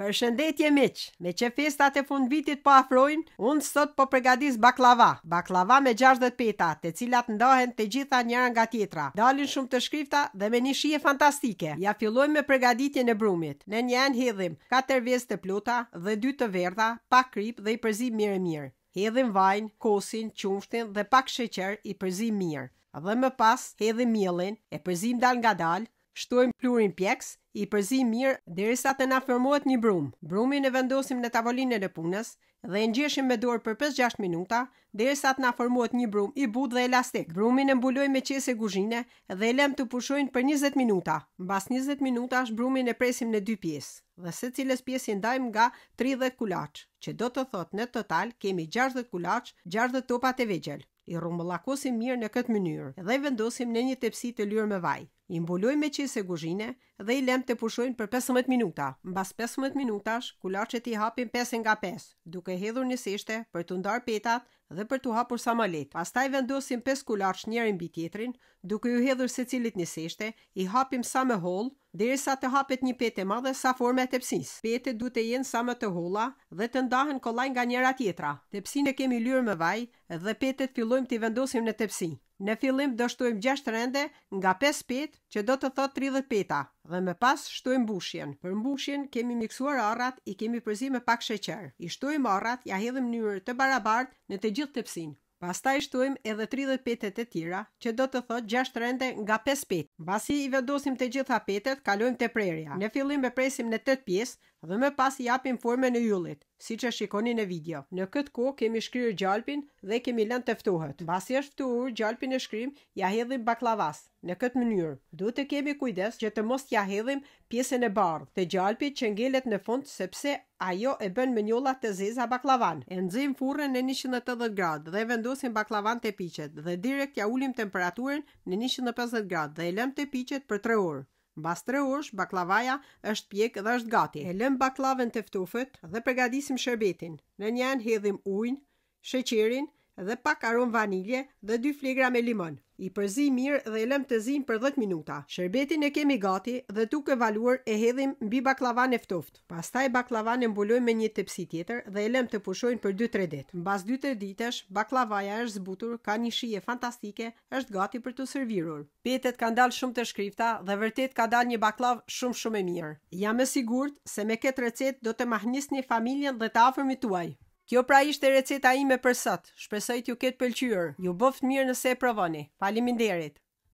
Për shëndetje miq, me që festat e fund vitit po afrojnë, unë sot po përgadis baklava. Baklava me 60 peta, të cilat ndohen të gjitha njëra nga tjetra. Dalin shumë të shkrifta dhe me një shije fantastike. Ja filloj me përgaditje në brumit. Në njën hedhim, 4 vjes të pluta dhe 2 të verda, pa krip dhe i përzim mirë mirë. Hedhim vajnë, kosin, qumshtin dhe pak sheqer i përzim mirë. Dhe më pas, hedhim miellin, e përzim dal nga dal shtojmë pluhurin pjeks, i përzi mirë derisa të na formohet një brum. Brumin e vendosim në tavolinën e punës dhe e ngjeshim me dorë për 5-6 minuta derisa të na formohet një brum i butë dhe elastik. Brumin e mbulojmë me qese guzhine dhe e lëmë të pushojnë për 20 minuta. Mbas 20 minutash brumin e presim në dy pjesë dhe cilës pjesë i ndajmë nga 30 kulaç, që do të thotë në total kemi 60 kulaç, 60 topa të vegjël. I rrumbullakosim mirë në këtë mënyrë dhe vendosim në një tepsi të lyrë me vaj i mbuloj me qese guzhine dhe i lem të pushojnë për 15 minuta. Mbas 15 minutash, kulacet i hapin 5 nga 5, duke hedhur një seshte për të ndarë petat dhe për të hapur sa më lehtë. Pastaj vendosim 5 kulac njëri mbi tjetrin, duke ju hedhur secilit një seshte, i hapim sa më holl, derisa të hapet një petë e madhe sa forma e tepsis. Petë duhet të jenë sa më të holla dhe të ndahen kollaj nga njëra tjetra. Tepsinë kemi lyrë me vaj dhe petët fillojmë t'i vendosim në tepsi. Në fillim do shtojmë 6 rende nga 5 pet, që do të thot 30 peta, dhe me pas shtojmë bushjen. Për mbushjen kemi miksuar arrat, i kemi përzi me pak sheqer. I shtojmë arrat, ja hedhim në njërë të barabart në të gjithë të psin. Pas ta i shtojmë edhe 30 petet e tira, që do të thot 6 rende nga 5 pet. Basi i vedosim të gjitha petet, kalojmë të prerja. Në fillim e presim në 8 pjesë dhe me pas i apim forme në jullit si që shikoni në video. Në këtë kohë kemi shkryrë gjalpin dhe kemi lënë të tëftuhet. Basi është tëftuhur, gjalpin e shkrym ja hedhim baklavas. Në këtë mënyrë, du të kemi kujdes që të mos ja hedhim pjesën e bardhë të gjalpit që ngelet në fund sepse ajo e bën me njolla të zeza baklavan. E nëzim furën në 180 gradë dhe vendosim baklavan të piqet dhe direkt ja ulim temperaturën në 150 gradë dhe e lëm të piqet për 3 orë. Mbas tre baklavaja është pjek dhe është gati. E lëm baklavën të ftofët dhe përgatisim sherbetin. Në një anë hedhim ujin, sheqerin, dhe pak aromë vanilje dhe 2 fligra me limon. I përzi mirë dhe i lëm të zim për 10 minuta. Shërbetin e kemi gati dhe duke valuar e hedhim mbi baklavan e ftoft. Pastaj baklavan e mbuloj me një tepsi tjetër dhe e lëm të pushojnë për 2-3 ditë. Mbas bas 2-3 ditësh, baklavaja është zbutur, ka një shije fantastike, është gati për të servirur. Petet ka ndalë shumë të shkrifta dhe vërtet ka dalë një baklav shumë shumë e mirë. Jam e sigurët se me këtë recet do të mahnis një familjen dhe të afërmi tuaj. Kjo pra ishte receta ime për sot. Shpresoj t'ju ketë pëlqyer. Ju boft mirë nëse e provoni. Faleminderit.